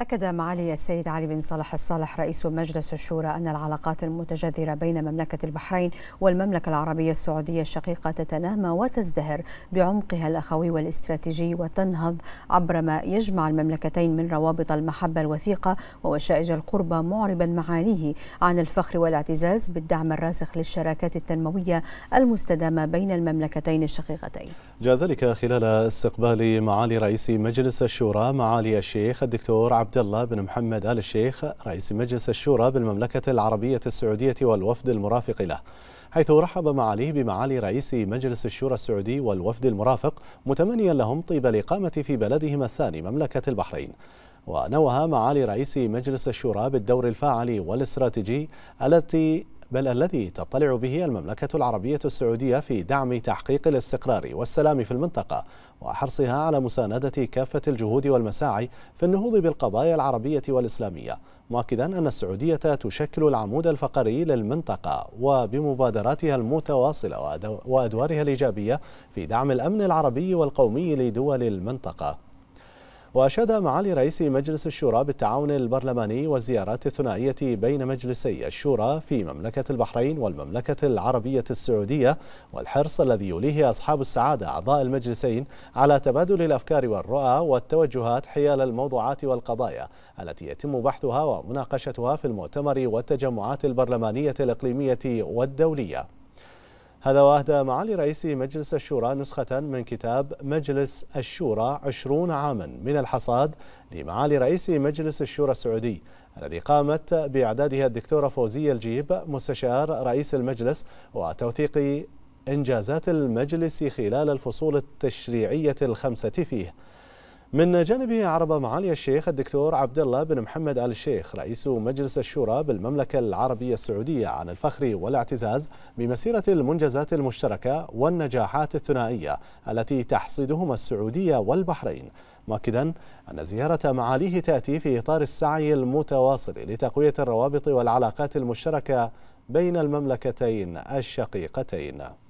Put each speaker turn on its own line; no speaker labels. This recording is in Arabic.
أكد معالي السيد علي بن صالح الصالح رئيس مجلس الشورى أن العلاقات المتجذرة بين مملكة البحرين والمملكة العربية السعودية الشقيقة تتنامى وتزدهر بعمقها الأخوي والاستراتيجي وتنهض عبر ما يجمع المملكتين من روابط المحبة الوثيقة ووشائج القربة معربا معانيه عن الفخر والاعتزاز بالدعم الراسخ للشراكات التنموية المستدامة بين المملكتين الشقيقتين
جاء ذلك خلال استقبال معالي رئيس مجلس الشورى معالي الشيخ الدكتور عبد الله بن محمد آل الشيخ رئيس مجلس الشورى بالمملكة العربية السعودية والوفد المرافق له حيث رحب معاليه بمعالي رئيس مجلس الشورى السعودي والوفد المرافق متمنيا لهم طيب الإقامة في بلدهما الثاني مملكة البحرين ونوه معالي رئيس مجلس الشورى بالدور الفاعل والاستراتيجي التي بل الذي تطلع به المملكة العربية السعودية في دعم تحقيق الاستقرار والسلام في المنطقة وحرصها على مساندة كافة الجهود والمساعي في النهوض بالقضايا العربية والإسلامية مؤكدا أن السعودية تشكل العمود الفقري للمنطقة وبمبادراتها المتواصلة وأدوارها الإيجابية في دعم الأمن العربي والقومي لدول المنطقة وأشاد معالي رئيس مجلس الشورى بالتعاون البرلماني والزيارات الثنائية بين مجلسي الشورى في مملكة البحرين والمملكة العربية السعودية والحرص الذي يوليه أصحاب السعادة أعضاء المجلسين على تبادل الأفكار والرؤى والتوجهات حيال الموضوعات والقضايا التي يتم بحثها ومناقشتها في المؤتمر والتجمعات البرلمانية الإقليمية والدولية هذا وأهدى معالي رئيس مجلس الشورى نسخة من كتاب مجلس الشورى عشرون عاما من الحصاد لمعالي رئيس مجلس الشورى السعودي الذي قامت بإعداده الدكتورة فوزية الجيب مستشار رئيس المجلس وتوثيق إنجازات المجلس خلال الفصول التشريعية الخمسة فيه من جانبه عرب معالي الشيخ الدكتور عبد الله بن محمد آل الشيخ رئيس مجلس الشورى بالمملكة العربية السعودية عن الفخر والاعتزاز بمسيرة المنجزات المشتركة والنجاحات الثنائية التي تحصدهما السعودية والبحرين مؤكدا أن زيارة معاليه تأتي في إطار السعي المتواصل لتقوية الروابط والعلاقات المشتركة بين المملكتين الشقيقتين